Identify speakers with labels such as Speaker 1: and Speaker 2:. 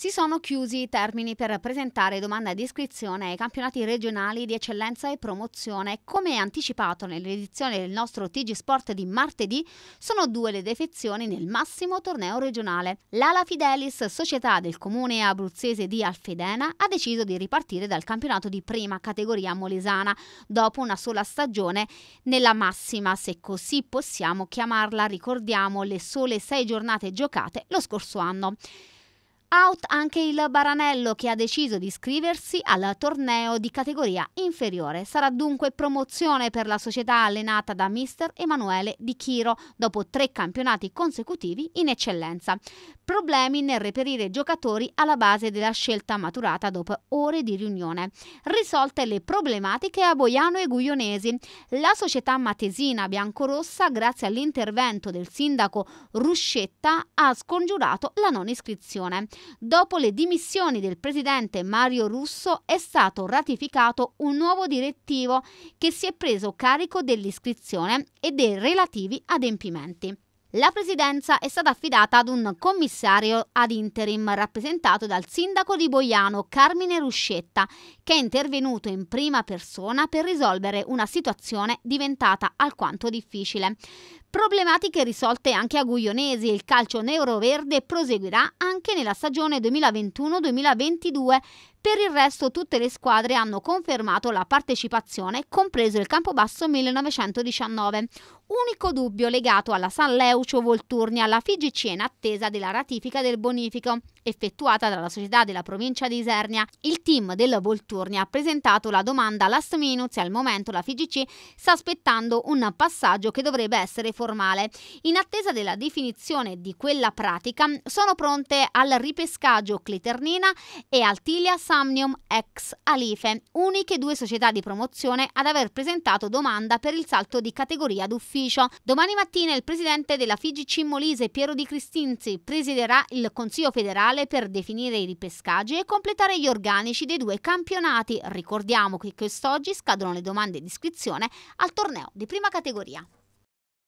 Speaker 1: Si sono chiusi i termini per presentare domanda di iscrizione ai campionati regionali di eccellenza e promozione. Come anticipato nell'edizione del nostro TG Sport di martedì, sono due le defezioni nel massimo torneo regionale. L'Ala Fidelis, società del comune abruzzese di Alfedena, ha deciso di ripartire dal campionato di prima categoria molesana dopo una sola stagione nella massima, se così possiamo chiamarla, ricordiamo le sole sei giornate giocate lo scorso anno. Out anche il Baranello che ha deciso di iscriversi al torneo di categoria inferiore. Sarà dunque promozione per la società allenata da mister Emanuele Di Chiro dopo tre campionati consecutivi in eccellenza. Problemi nel reperire giocatori alla base della scelta maturata dopo ore di riunione. Risolte le problematiche a Boiano e Guglionesi. La società matesina biancorossa, grazie all'intervento del sindaco Ruscetta, ha scongiurato la non iscrizione. Dopo le dimissioni del presidente Mario Russo è stato ratificato un nuovo direttivo che si è preso carico dell'iscrizione e dei relativi adempimenti. La presidenza è stata affidata ad un commissario ad interim rappresentato dal sindaco di Boiano Carmine Ruscetta, che è intervenuto in prima persona per risolvere una situazione diventata alquanto difficile. Problematiche risolte anche a Guglionesi, il calcio neuroverde proseguirà anche nella stagione 2021-2022 per il resto tutte le squadre hanno confermato la partecipazione, compreso il Campobasso 1919. Unico dubbio legato alla San Leucio Volturnia, la FIGC è in attesa della ratifica del bonifico effettuata dalla società della provincia di Isernia. Il team del Volturnia ha presentato la domanda last minute e al momento la FIGC sta aspettando un passaggio che dovrebbe essere formale. In attesa della definizione di quella pratica sono pronte al ripescaggio Cliternina e Altilia Samnium ex Alife, uniche due società di promozione ad aver presentato domanda per il salto di categoria d'ufficio. Domani mattina il presidente della FIGC Molise, Piero Di Cristinzi, presiderà il Consiglio federale per definire i ripescaggi e completare gli organici dei due campionati. Ricordiamo che quest'oggi scadono le domande di iscrizione al torneo di prima categoria.